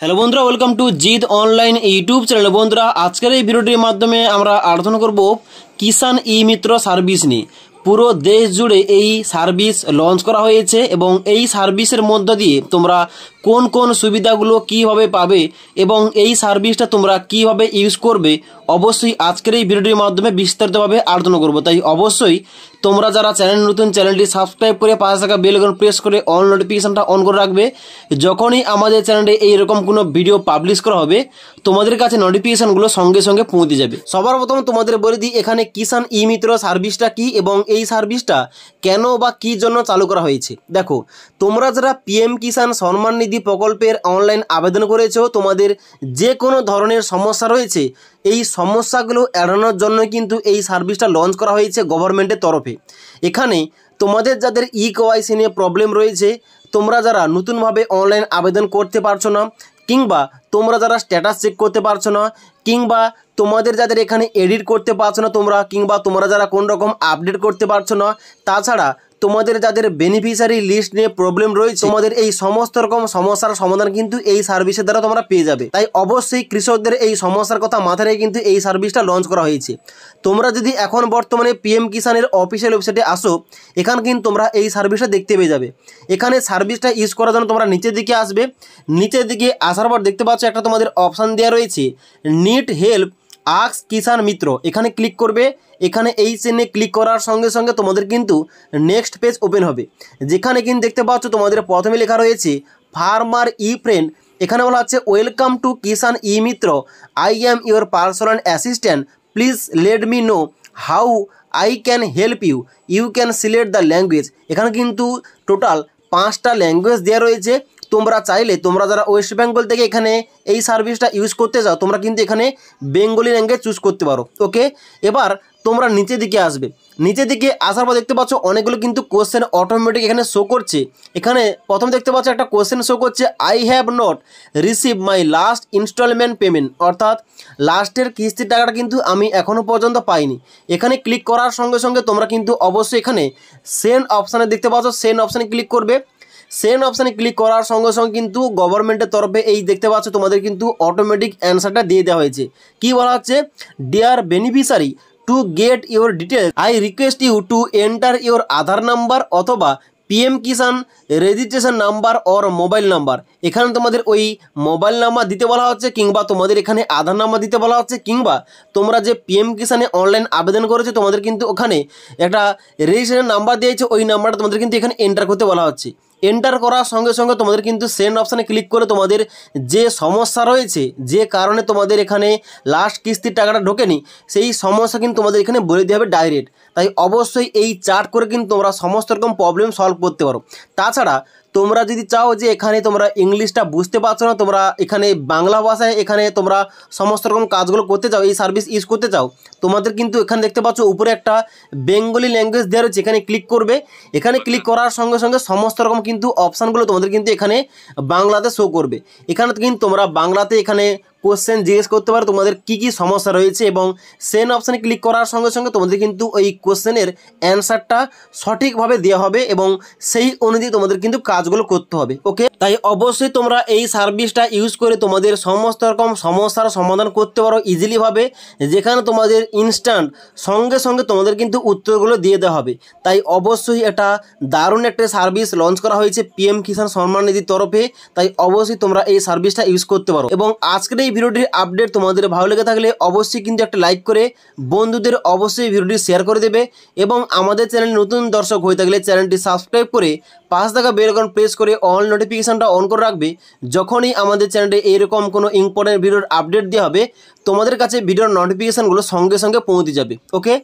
hello বন্ধুরা welcome to জিদ online YouTube channel বন্ধুরা আজকের এই ভিডিওটির মাধ্যমে আমরা আলোচনা করব কিষান ই মিত্র সার্ভিস নিয়ে পুরো দেশ জুড়ে এই সার্ভিস লঞ্চ করা হয়েছে এবং এই সার্ভিসের মধ্য দিয়ে তোমরা কোন কোন সুবিধাগুলো কিভাবে পাবে এবং এই সার্ভিসটা তোমরা কিভাবে ইউজ করবে অবশ্যই আজকের এই ভিডিওটির মাধ্যমে বিস্তারিতভাবে আলোচনা করব তাই অবশ্যই তোমরা যারা চ্যানেল নতুন চ্যানেলটি সাবস্ক্রাইব করে পাশে থাকা বেল আইকন প্রেস করে অল নোটিফিকেশনটা অন করে রাখবে যখনই আমাদের চ্যানেলে এইরকম কোনো ভিডিও পাবলিশ করা হবে তোমাদের কাছে নোটিফিকেশনগুলো সঙ্গে সঙ্গে পৌঁছে যাবে সবার প্রথম তোমাদের বলে দিই এখানে কিষান ই মিত্র সার্ভিসটা কি এবং এই সার্ভিসটা কেন বা কি জন্য চালু করা হয়েছে দেখো তোমরা যারা পিএম কিষান সম্মান নিধি প্রকল্পের অনলাইন আবেদন করেছো তোমাদের যে কোনো ধরনের সমস্যা রয়েছে এই সমস্যাগুলো এড়ানোর জন্য কিন্তু এই সার্ভিসটা লঞ্চ করা হয়েছে গভর্নমেন্টের তরফে এখানে তোমাদের যাদের ই কোয়াইসি নিয়ে প্রবলেম রয়েছে তোমরা যারা নতুনভাবে অনলাইন আবেদন করতে পারছো না কিংবা তোমরা যারা স্ট্যাটাস চেক করতে পারছো না কিংবা তোমাদের যাদের এখানে এডিট করতে পারছো না তোমরা কিংবা তোমরা যারা কোনোরকম রকম আপডেট করতে পারছো না তাছাড়া তোমাদের যাদের বেনিফিশিয়ারি লিস্ট নিয়ে প্রবলেম রয়েছে তোমাদের এই সমস্ত রকম সমস্যার সমাধান কিন্তু এই সার্ভিসের দ্বারা তোমরা পেয়ে যাবে তাই অবশ্যই কৃষকদের এই সমস্যার কথা মাথায় রেখে কিন্তু এই সার্ভিসটা লঞ্চ করা হয়েছে তোমরা যদি এখন বর্তমানে পিএম কিষানের অফিসিয়াল ওয়েবসাইটে আসো এখানে কিন্তু তোমরা এই সার্ভিসটা দেখতে পেয়ে যাবে এখানে সার্ভিসটা ইউজ করার জন্য তোমরা নিচের দিকে আসবে নিচের দিকে আসার পর দেখতে পাচ্ছ একটা তোমাদের অপশান দেওয়া রয়েছে নিট হেল্প আক্স কিষাণ মিত্র এখানে ক্লিক করবে এখানে এই চেনে ক্লিক করার সঙ্গে সঙ্গে তোমাদের কিন্তু নেক্সট পেজ ওপেন হবে যেখানে কিন্তু দেখতে পাচ্ছ তোমাদের প্রথমে লেখা রয়েছে ফার্মার ই ফ্রেন্ড এখানে বলা হচ্ছে welcome to Kisan E e Mitra I am your personal assistant please let me know how I can help you you can select the language এখানে কিন্তু টোটাল পাঁচটা ল্যাঙ্গুয়েজ দেওয়া রয়েছে তোমরা চাইলে তোমরা যারা ওয়েস্ট বেঙ্গল থেকে এখানে এই সার্ভিসটা ইউজ করতে যাও তোমরা কিন্তু এখানে বেঙ্গলি ল্যাঙ্গুয়েজ চুজ করতে পারো ওকে এবার তোমরা নিচের দিকে আসবে নিচের দিকে আসার পর দেখতে পাচ্ছ অনেকগুলো কিন্তু কোশ্চেন অটোমেটিক এখানে শো করছে এখানে প্রথম দেখতে পাচ্ছ একটা কোশ্চেন শো করছে I have not receive my last instalment payment অর্থাৎ লাস্টের কিস্তির টাকাটা কিন্তু আমি এখনও পর্যন্ত পাইনি এখানে ক্লিক করার সঙ্গে সঙ্গে তোমরা কিন্তু অবশ্যই এখানে সেন অপশানে দেখতে পাচ্ছ সেন অপশানে ক্লিক করবে সেন্ড অপশানে ক্লিক করার সঙ্গে সঙ্গে কিন্তু গভর্নমেন্টের তরফে এই দেখতে পাচ্ছ তোমাদের কিন্তু অটোমেটিক অ্যান্সারটা দিয়ে দেওয়া হয়েছে কি বলা হচ্ছে dear beneficiary to get your details I request you to enter your Aadhaar number অথবা PM Kisan registration number or mobile number এখানে তোমাদের ওই মোবাইল নাম্বার দিতে বলা হচ্ছে কিংবা তোমাদের এখানে আধার নাম্বার দিতে বলা হচ্ছে কিংবা তোমরা যে পিএম কিষানে অনলাইন আবেদন করেছো তোমাদের কিন্তু ওখানে একটা রেজিস্ট্রেশন নাম্বার দিয়েছে ওই নাম্বারটা তোমাদের কিন্তু এখানে এন্টার করতে বলা হচ্ছে এন্টার করার সঙ্গে সঙ্গে তোমাদের কিন্তু সেন্ড অপশানে ক্লিক করে তোমাদের যে সমস্যা রয়েছে যে কারণে তোমাদের এখানে লাস্ট কিস্তির টাকাটা ঢোকেনি সেই সমস্যা কিন্তু তোমাদের এখানে বলে দেওয়া হবে ডাইরেক্ট তাই অবশ্যই এই চার্ট করে কিন্তু তোমরা সমস্ত রকম প্রবলেম সলভ করতে পারো তাছাড়া তোমরা যদি চাও যে এখানে তোমরা ইংলিশটা বুঝতে পারছো না তোমরা এখানে বাংলা ভাষায় এখানে তোমরা সমস্ত রকম কাজগুলো করতে চাও এই সার্ভিস ইউজ করতে চাও তোমাদের কিন্তু এখানে দেখতে পাচ্ছ উপরে একটা বেঙ্গলি ল্যাঙ্গুয়েজ দেওয়া রয়েছে এখানে ক্লিক করবে এখানে ক্লিক করার সঙ্গে সঙ্গে সমস্ত রকম কিন্তু অপশানগুলো তোমাদের কিন্তু এখানে বাংলাতে শো করবে এখানে কিন্তু তোমরা বাংলাতে এখানে কোশ্চেন জিজ্ঞেস করতে পারে তোমাদের কি কি সমস্যা রয়েছে এবং সেন অপশানে ক্লিক করার সঙ্গে সঙ্গে তোমাদের কিন্তু ওই কোশ্চেনের অ্যান্সারটা সঠিকভাবে দেওয়া হবে এবং সেই অনুযায়ী তোমাদের কিন্তু কাজগুলো করতে হবে ওকে তাই অবশ্যই তোমরা এই সার্ভিসটা ইউজ করে তোমাদের সমস্ত রকম সমস্যার সমাধান করতে পারো ইজিলিভাবে যেখানে তোমাদের ইনস্ট্যান্ট সঙ্গে সঙ্গে তোমাদের কিন্তু উত্তরগুলো দিয়ে দেওয়া হবে তাই অবশ্যই এটা দারুণ একটা সার্ভিস লঞ্চ করা হয়েছে পিএম কিষাণ সম্মান নিধির তরফে তাই অবশ্যই তোমরা এই সার্ভিসটা ইউজ করতে পারো এবং আজকের এই ভিডিওটির আপডেট তোমাদের ভালো লেগে থাকলে অবশ্যই কিন্তু একটা লাইক করে বন্ধুদের অবশ্যই ভিডিওটি শেয়ার করে দেবে এবং আমাদের চ্যানেল নতুন দর্শক হয়ে থাকলে চ্যানেলটি সাবস্ক্রাইব করে পাঁচ থাকা বেলকন প্রেস করে অল নোটিফিকেশানটা অন করে রাখবে যখনই আমাদের চ্যানেলে এরকম কোনো ইম্পর্টেন্ট ভিডিওর আপডেট দেওয়া হবে তোমাদের কাছে ভিডিওর নোটিফিকেশানগুলো সঙ্গে সঙ্গে পৌঁছে যাবে ওকে